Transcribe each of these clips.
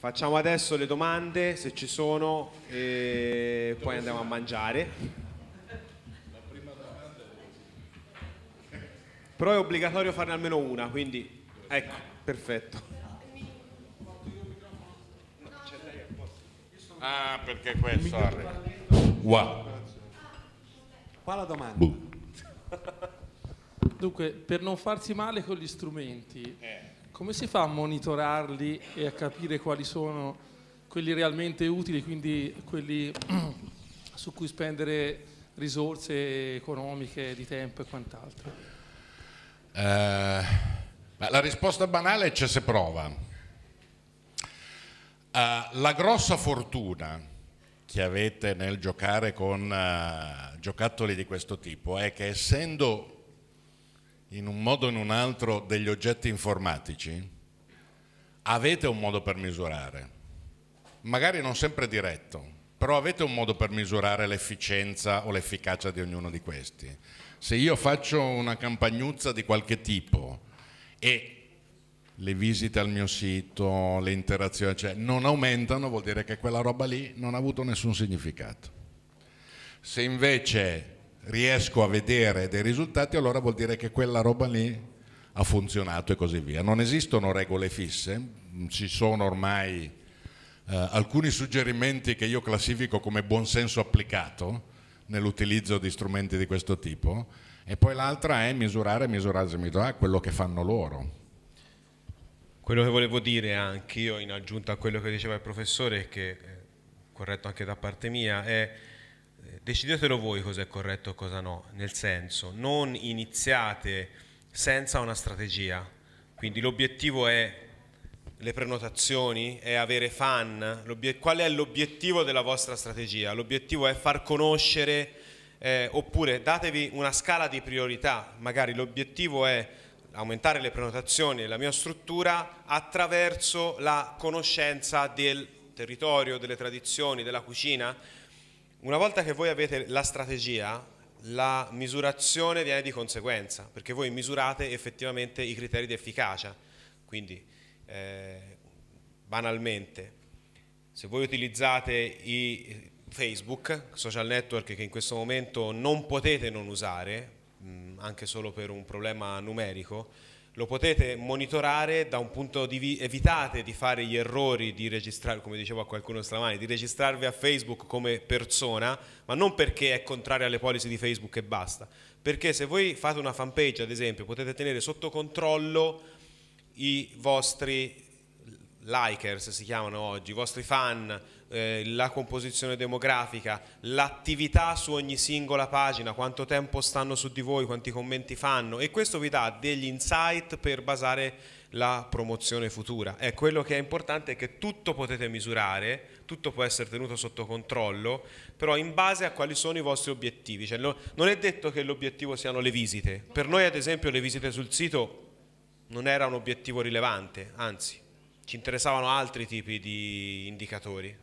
Facciamo adesso le domande, se ci sono, e poi andiamo a mangiare. Però è obbligatorio farne almeno una, quindi ecco, perfetto. Ah, perché questo arriva. Qua la domanda. Dunque, per non farsi male con gli strumenti, eh. Come si fa a monitorarli e a capire quali sono quelli realmente utili, quindi quelli su cui spendere risorse economiche, di tempo e quant'altro? Eh, la risposta banale è c'è se prova. Eh, la grossa fortuna che avete nel giocare con uh, giocattoli di questo tipo è che essendo in un modo o in un altro degli oggetti informatici, avete un modo per misurare, magari non sempre diretto, però avete un modo per misurare l'efficienza o l'efficacia di ognuno di questi. Se io faccio una campagnuzza di qualche tipo e le visite al mio sito, le interazioni, cioè non aumentano, vuol dire che quella roba lì non ha avuto nessun significato. Se invece riesco a vedere dei risultati, allora vuol dire che quella roba lì ha funzionato e così via. Non esistono regole fisse, ci sono ormai eh, alcuni suggerimenti che io classifico come buonsenso applicato nell'utilizzo di strumenti di questo tipo e poi l'altra è misurare, misurare, misurare quello che fanno loro. Quello che volevo dire anche io in aggiunta a quello che diceva il professore, che è eh, corretto anche da parte mia, è decidetelo voi cosa è corretto e cosa no, nel senso non iniziate senza una strategia, quindi l'obiettivo è le prenotazioni, è avere fan, qual è l'obiettivo della vostra strategia? L'obiettivo è far conoscere eh, oppure datevi una scala di priorità, magari l'obiettivo è aumentare le prenotazioni e la mia struttura attraverso la conoscenza del territorio, delle tradizioni, della cucina, una volta che voi avete la strategia, la misurazione viene di conseguenza, perché voi misurate effettivamente i criteri di efficacia. Quindi, eh, banalmente, se voi utilizzate i Facebook, social network che in questo momento non potete non usare, mm, anche solo per un problema numerico, lo potete monitorare da un punto di vista, evitate di fare gli errori di registrare, come diceva qualcuno stamani, di registrarvi a Facebook come persona, ma non perché è contrario alle policy di Facebook e basta, perché se voi fate una fanpage ad esempio potete tenere sotto controllo i vostri likers si chiamano oggi, i vostri fan, eh, la composizione demografica, l'attività su ogni singola pagina, quanto tempo stanno su di voi, quanti commenti fanno e questo vi dà degli insight per basare la promozione futura. È quello che è importante è che tutto potete misurare, tutto può essere tenuto sotto controllo, però in base a quali sono i vostri obiettivi. Cioè, non è detto che l'obiettivo siano le visite. Per noi ad esempio le visite sul sito non era un obiettivo rilevante, anzi ci interessavano altri tipi di indicatori.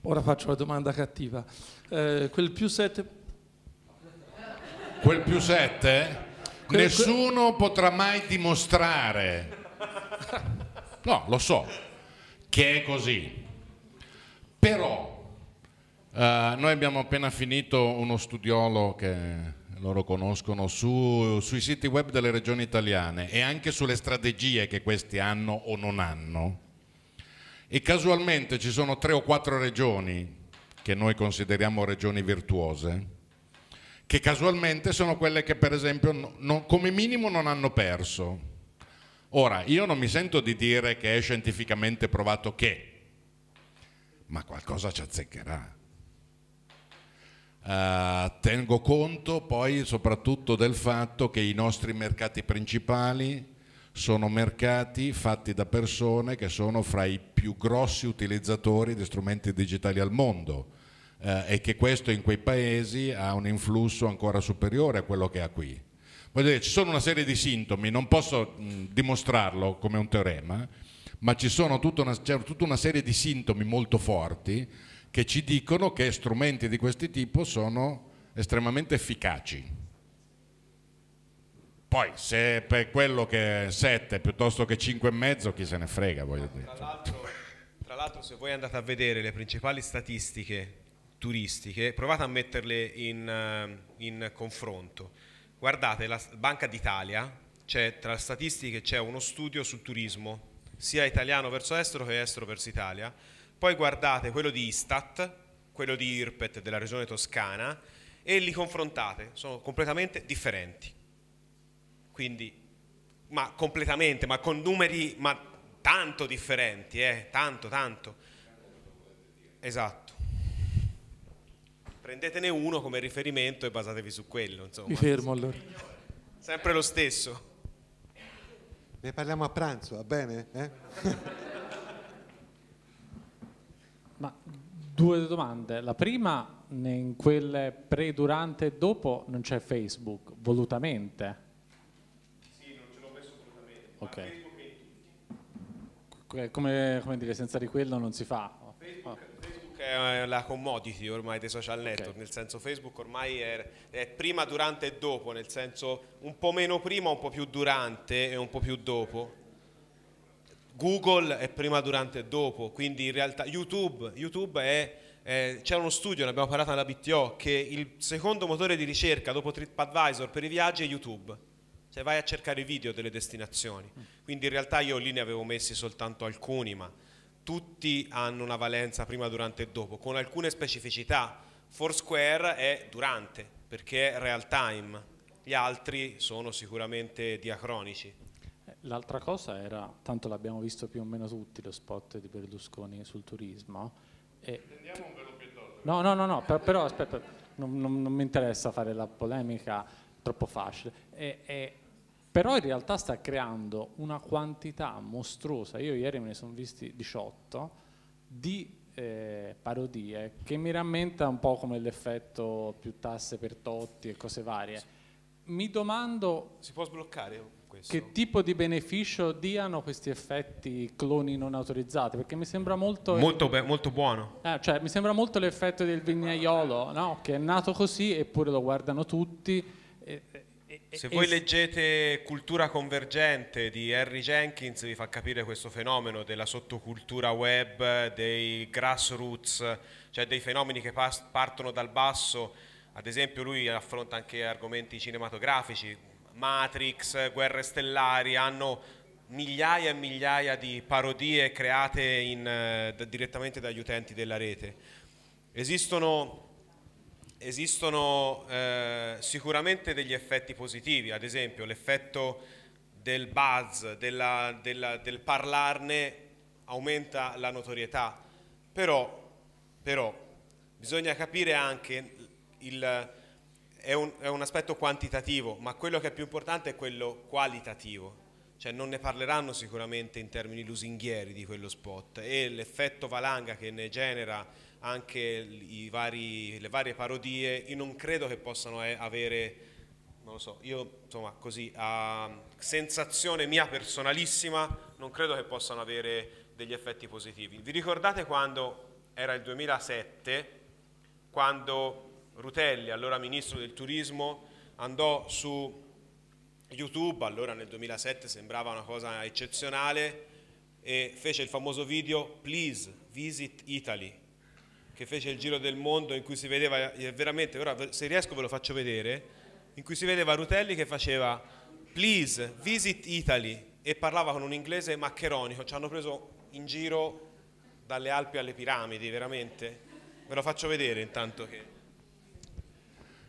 Ora faccio la domanda cattiva. Eh, quel più 7... Quel più 7? Quel... Nessuno potrà mai dimostrare. No, lo so, che è così. Però eh, noi abbiamo appena finito uno studiolo che loro conoscono su, sui siti web delle regioni italiane e anche sulle strategie che questi hanno o non hanno. E casualmente ci sono tre o quattro regioni che noi consideriamo regioni virtuose, che casualmente sono quelle che per esempio no, no, come minimo non hanno perso. Ora, io non mi sento di dire che è scientificamente provato che, ma qualcosa ci azzeccherà Uh, tengo conto poi soprattutto del fatto che i nostri mercati principali sono mercati fatti da persone che sono fra i più grossi utilizzatori di strumenti digitali al mondo uh, e che questo in quei paesi ha un influsso ancora superiore a quello che ha qui. Dire, ci sono una serie di sintomi, non posso mh, dimostrarlo come un teorema, ma ci sono tutta una, tutta una serie di sintomi molto forti che ci dicono che strumenti di questo tipo sono estremamente efficaci. Poi se per quello che è 7 piuttosto che e mezzo chi se ne frega voglio dire. Tra l'altro se voi andate a vedere le principali statistiche turistiche provate a metterle in, eh, in confronto. Guardate la Banca d'Italia, cioè, tra le statistiche c'è uno studio sul turismo sia italiano verso estero che estero verso Italia poi guardate quello di Istat, quello di Irpet della regione toscana e li confrontate, sono completamente differenti. Quindi, ma completamente, ma con numeri ma tanto differenti, eh, tanto, tanto. Esatto. Prendetene uno come riferimento e basatevi su quello. Insomma. Mi fermo allora. Sempre lo stesso. Ne parliamo a pranzo, va bene? Eh? Due domande. La prima, in quelle pre, durante e dopo non c'è Facebook, volutamente? Sì, non ce l'ho messo volutamente. Ok. È... Eh, come, come, dire, senza di quello non si fa. Facebook, oh. Facebook è la commodity ormai dei social network, okay. nel senso Facebook ormai è, è, prima, durante e dopo, nel senso un po' meno prima, un po' più durante e un po' più dopo. Google è prima, durante e dopo, quindi in realtà YouTube, YouTube è... Eh, c'era uno studio, ne abbiamo parlato nella BTO, che il secondo motore di ricerca dopo TripAdvisor per i viaggi è YouTube. Cioè vai a cercare i video delle destinazioni. Mm. Quindi in realtà io lì ne avevo messi soltanto alcuni, ma tutti hanno una valenza prima, durante e dopo, con alcune specificità. Foursquare è durante, perché è real time. Gli altri sono sicuramente diacronici. L'altra cosa era, tanto l'abbiamo visto più o meno tutti lo spot di Berlusconi sul turismo. E... Prendiamo un velo pietoso. No, no, no, no però aspetta, non, non, non, mi interessa fare la polemica troppo facile. E, e, però in realtà sta creando una quantità mostruosa, io ieri me ne sono visti 18, di eh, parodie che mi rammenta un po' come l'effetto più tasse per Totti e cose varie. Mi domando... Si può sbloccare? questo. Che tipo di beneficio diano questi effetti cloni non autorizzati? Perché mi sembra molto... Molto, be- molto buono. Eh, cioè, mi sembra molto l'effetto del vignaiolo, no? che è nato così eppure lo guardano tutti. E, e, Se e voi leggete Cultura Convergente di Harry Jenkins vi fa capire questo fenomeno della sottocultura web, dei grassroots, cioè dei fenomeni che partono dal basso. Ad esempio lui affronta anche argomenti cinematografici, Matrix, Guerre Stellari, hanno migliaia e migliaia di parodie create in, eh, direttamente dagli utenti della rete. Esistono, esistono eh, sicuramente degli effetti positivi, ad esempio l'effetto del buzz, della, della, del parlarne aumenta la notorietà, però, però bisogna capire anche il è un, è un aspetto quantitativo, ma quello che è più importante è quello qualitativo. Cioè non ne parleranno sicuramente in termini lusinghieri di quello spot e l'effetto valanga che ne genera anche vari, le varie parodie, io non credo che possano eh, avere, non lo so, io insomma così, a sensazione mia personalissima, non credo che possano avere degli effetti positivi. Vi ricordate quando era il 2007, quando Rutelli, allora ministro del turismo, andò su YouTube, allora nel 2007 sembrava una cosa eccezionale, e fece il famoso video Please Visit Italy, che fece il giro del mondo in cui si vedeva, veramente, ora se riesco ve lo faccio vedere, in cui si vedeva Rutelli che faceva Please Visit Italy e parlava con un inglese maccheronico, ci hanno preso in giro dalle Alpi alle piramidi, veramente. Ve lo faccio vedere intanto che...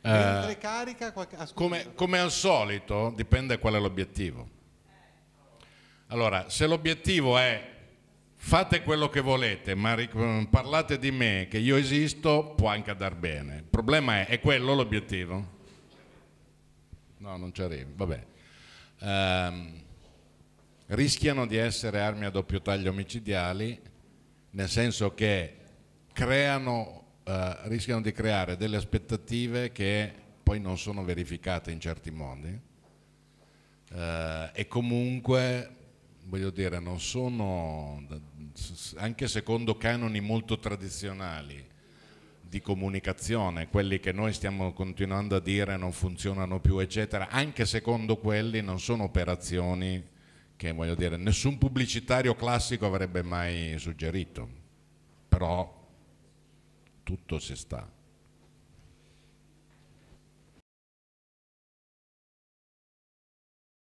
Eh, carica, qualche... ah, come, come, al solito dipende qual è l'obiettivo. Allora, se l'obiettivo è fate quello che volete, ma mm, parlate di me, che io esisto, può anche andar bene. Il problema è, è quello l'obiettivo? No, non ci arrivi, vabbè. Eh, rischiano di essere armi a doppio taglio omicidiali, nel senso che creano eh, rischiano di creare delle aspettative che poi non sono verificate in certi modi eh, e comunque voglio dire non sono anche secondo canoni molto tradizionali di comunicazione, quelli che noi stiamo continuando a dire non funzionano più, eccetera, anche secondo quelli non sono operazioni che voglio dire nessun pubblicitario classico avrebbe mai suggerito. Però tutto si sta.